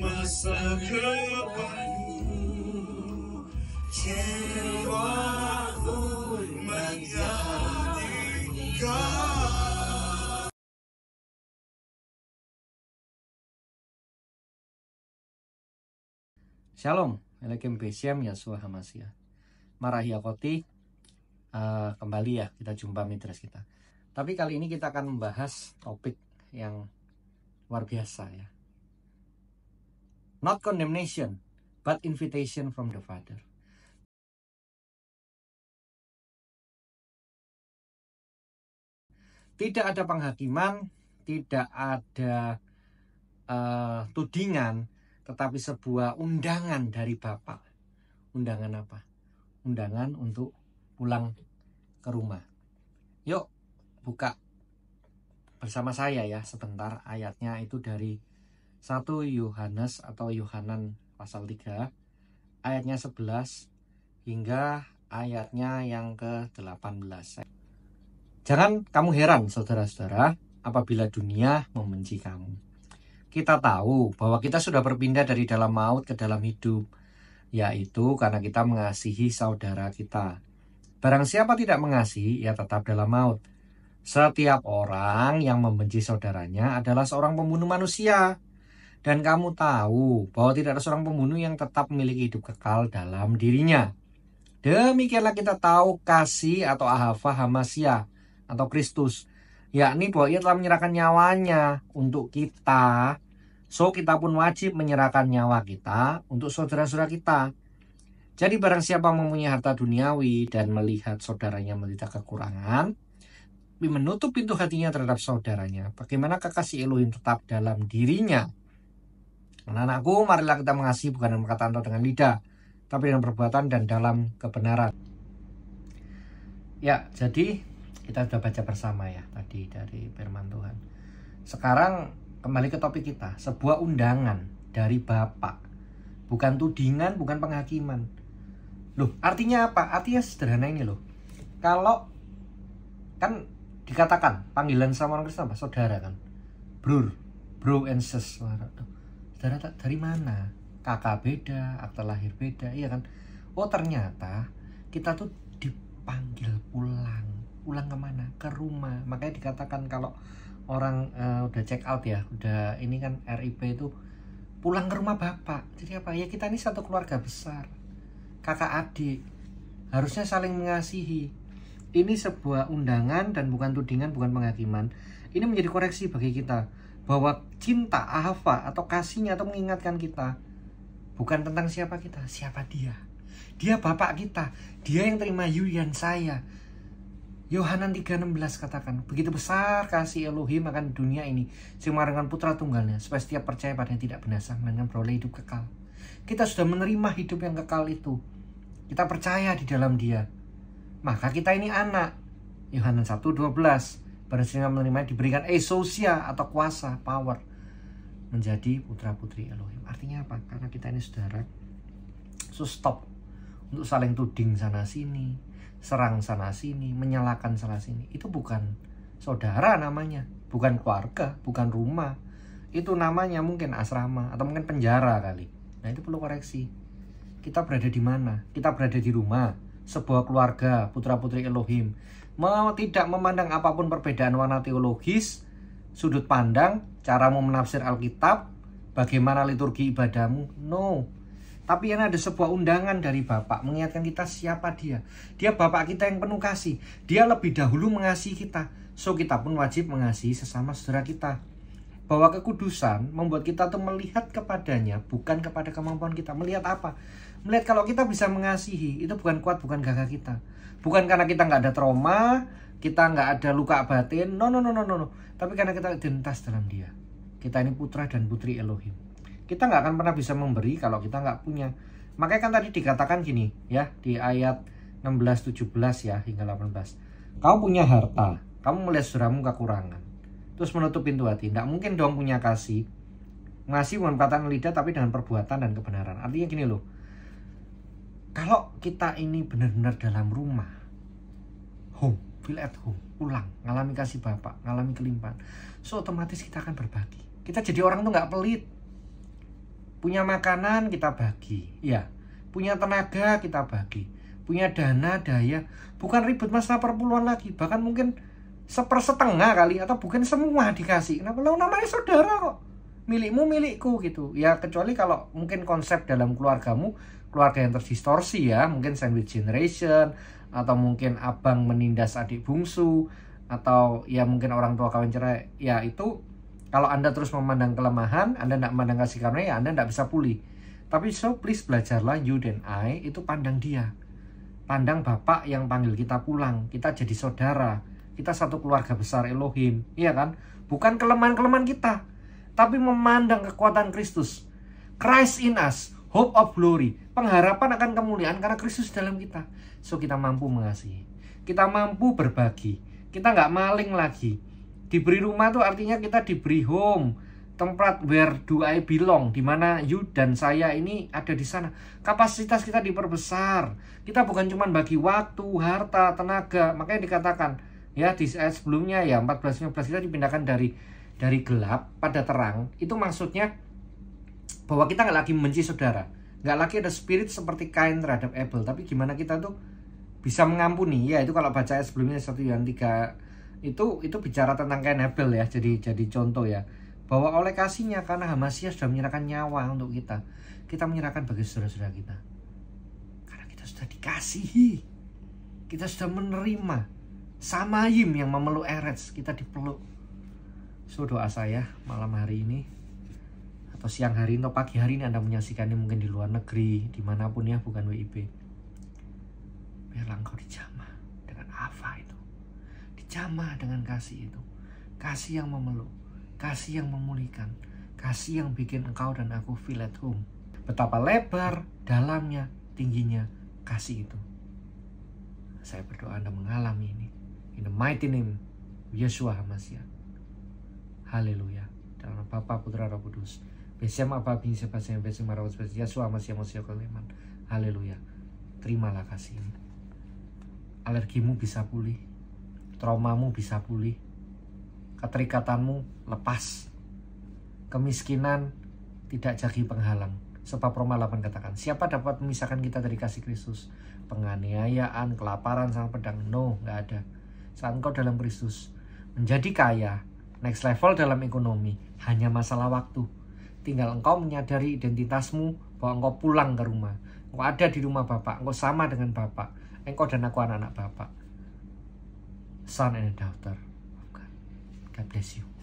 masa kepadu Shalom, Elekim Besiam Yesua Hamasya. Marahi Akoti, uh, kembali ya kita jumpa mitras kita. Tapi kali ini kita akan membahas topik yang luar biasa ya not condemnation, but invitation from the Father. Tidak ada penghakiman, tidak ada uh, tudingan, tetapi sebuah undangan dari Bapak. Undangan apa? Undangan untuk pulang ke rumah. Yuk, buka bersama saya ya sebentar ayatnya itu dari 1 Yohanes atau Yohanan pasal 3 ayatnya 11 hingga ayatnya yang ke-18. Jangan kamu heran saudara-saudara apabila dunia membenci kamu. Kita tahu bahwa kita sudah berpindah dari dalam maut ke dalam hidup, yaitu karena kita mengasihi saudara kita. Barang siapa tidak mengasihi, ia tetap dalam maut. Setiap orang yang membenci saudaranya adalah seorang pembunuh manusia. Dan kamu tahu bahwa tidak ada seorang pembunuh yang tetap memiliki hidup kekal dalam dirinya. Demikianlah kita tahu kasih atau ahava hamasia atau Kristus. Yakni bahwa ia telah menyerahkan nyawanya untuk kita. So kita pun wajib menyerahkan nyawa kita untuk saudara-saudara kita. Jadi barang siapa mempunyai harta duniawi dan melihat saudaranya menderita kekurangan, menutup pintu hatinya terhadap saudaranya, bagaimana kekasih Elohim tetap dalam dirinya? Anak-anakku, marilah kita mengasihi bukan dengan perkataan atau dengan lidah, tapi dengan perbuatan dan dalam kebenaran. Ya, jadi kita sudah baca bersama ya tadi dari firman Tuhan. Sekarang kembali ke topik kita, sebuah undangan dari Bapak. Bukan tudingan, bukan penghakiman. Loh, artinya apa? Artinya sederhana ini loh. Kalau kan dikatakan panggilan sama orang Kristen apa? Saudara kan. bro bro and sis. Saudara dari mana kakak beda akta lahir beda iya kan oh ternyata kita tuh dipanggil pulang pulang kemana ke rumah makanya dikatakan kalau orang uh, udah check out ya udah ini kan RIP itu pulang ke rumah bapak jadi apa ya kita ini satu keluarga besar kakak adik harusnya saling mengasihi ini sebuah undangan dan bukan tudingan bukan penghakiman ini menjadi koreksi bagi kita bahwa cinta ahava atau kasihnya atau mengingatkan kita bukan tentang siapa kita siapa dia dia bapak kita dia yang terima Yulian saya Yohanan 3.16 katakan begitu besar kasih Elohim akan dunia ini semarangan putra tunggalnya supaya setiap percaya padanya tidak binasa melainkan beroleh hidup kekal kita sudah menerima hidup yang kekal itu kita percaya di dalam dia maka kita ini anak Yohanan 1.12 bersedia menerima diberikan esosia atau kuasa power menjadi putra putri Elohim artinya apa karena kita ini saudara so stop untuk saling tuding sana sini serang sana sini menyalakan sana sini itu bukan saudara namanya bukan keluarga bukan rumah itu namanya mungkin asrama atau mungkin penjara kali nah itu perlu koreksi kita berada di mana kita berada di rumah sebuah keluarga putra putri Elohim mau tidak memandang apapun perbedaan warna teologis, sudut pandang, caramu menafsir Alkitab, bagaimana liturgi ibadahmu. No. Tapi yang ada sebuah undangan dari Bapak mengingatkan kita siapa dia. Dia Bapak kita yang penuh kasih. Dia lebih dahulu mengasihi kita. So kita pun wajib mengasihi sesama saudara kita bahwa kekudusan membuat kita tuh melihat kepadanya bukan kepada kemampuan kita melihat apa melihat kalau kita bisa mengasihi itu bukan kuat bukan gagah kita bukan karena kita nggak ada trauma kita nggak ada luka batin no no no no no no tapi karena kita identitas dalam dia kita ini putra dan putri Elohim kita nggak akan pernah bisa memberi kalau kita nggak punya makanya kan tadi dikatakan gini ya di ayat 16 17 ya hingga 18 kau punya harta kamu melihat suramu kekurangan terus menutup pintu hati. Tidak mungkin dong punya kasih. Ngasih bukan kata lidah tapi dengan perbuatan dan kebenaran. Artinya gini loh. Kalau kita ini benar-benar dalam rumah, home, feel at home, pulang, ngalami kasih Bapak, ngalami kelimpahan, so otomatis kita akan berbagi. Kita jadi orang tuh nggak pelit. Punya makanan kita bagi, ya. Punya tenaga kita bagi. Punya dana, daya, bukan ribut masalah perpuluhan lagi. Bahkan mungkin sepersetengah kali atau bukan semua dikasih kenapa lo namanya saudara kok milikmu milikku gitu ya kecuali kalau mungkin konsep dalam keluargamu keluarga yang terdistorsi ya mungkin sandwich generation atau mungkin abang menindas adik bungsu atau ya mungkin orang tua kawin cerai ya itu kalau anda terus memandang kelemahan anda tidak memandang kasih karunia ya anda tidak bisa pulih tapi so please belajarlah you dan I itu pandang dia pandang bapak yang panggil kita pulang kita jadi saudara kita satu keluarga besar Elohim, iya kan? Bukan kelemahan-kelemahan kita, tapi memandang kekuatan Kristus. Christ in us, hope of glory, pengharapan akan kemuliaan karena Kristus dalam kita. So kita mampu mengasihi, kita mampu berbagi, kita nggak maling lagi. Diberi rumah tuh artinya kita diberi home, tempat where do I belong, di mana you dan saya ini ada di sana. Kapasitas kita diperbesar. Kita bukan cuma bagi waktu, harta, tenaga, makanya dikatakan ya di ayat sebelumnya ya 14 15 kita dipindahkan dari dari gelap pada terang itu maksudnya bahwa kita nggak lagi membenci saudara nggak lagi ada spirit seperti kain terhadap Abel tapi gimana kita tuh bisa mengampuni ya itu kalau baca ayat sebelumnya satu yang tiga itu itu bicara tentang kain Abel ya jadi jadi contoh ya bahwa oleh kasihnya karena Hamasiah sudah menyerahkan nyawa untuk kita kita menyerahkan bagi saudara-saudara kita karena kita sudah dikasihi kita sudah menerima sama Yim yang memeluk Eretz, kita dipeluk. So doa saya malam hari ini atau siang hari atau pagi hari ini Anda menyaksikan ini mungkin di luar negeri, dimanapun ya, bukan WIB. Biarlah engkau dijamah dengan apa itu. Dijamah dengan kasih itu. Kasih yang memeluk, kasih yang memulihkan, kasih yang bikin engkau dan aku feel at home. Betapa lebar, dalamnya, tingginya kasih itu. Saya berdoa Anda mengalami ini. In the mighty name Yeshua HaMashiach. Haleluya. Dalam Bapa Putra Roh Kudus. Besem apa bingsa pasien besem marawat besi Yeshua HaMashiach Masiah Koleman. Haleluya. Terimalah kasih ini. Alergimu bisa pulih. Traumamu bisa pulih. Keterikatanmu lepas. Kemiskinan tidak jadi penghalang. Sebab Roma 8 katakan, siapa dapat memisahkan kita dari kasih Kristus? Penganiayaan, kelaparan, sang pedang. No, nggak ada saat engkau dalam Kristus. Menjadi kaya, next level dalam ekonomi, hanya masalah waktu. Tinggal engkau menyadari identitasmu bahwa engkau pulang ke rumah. Engkau ada di rumah Bapak, engkau sama dengan Bapak. Engkau dan aku anak-anak Bapak. Son and daughter. God bless you.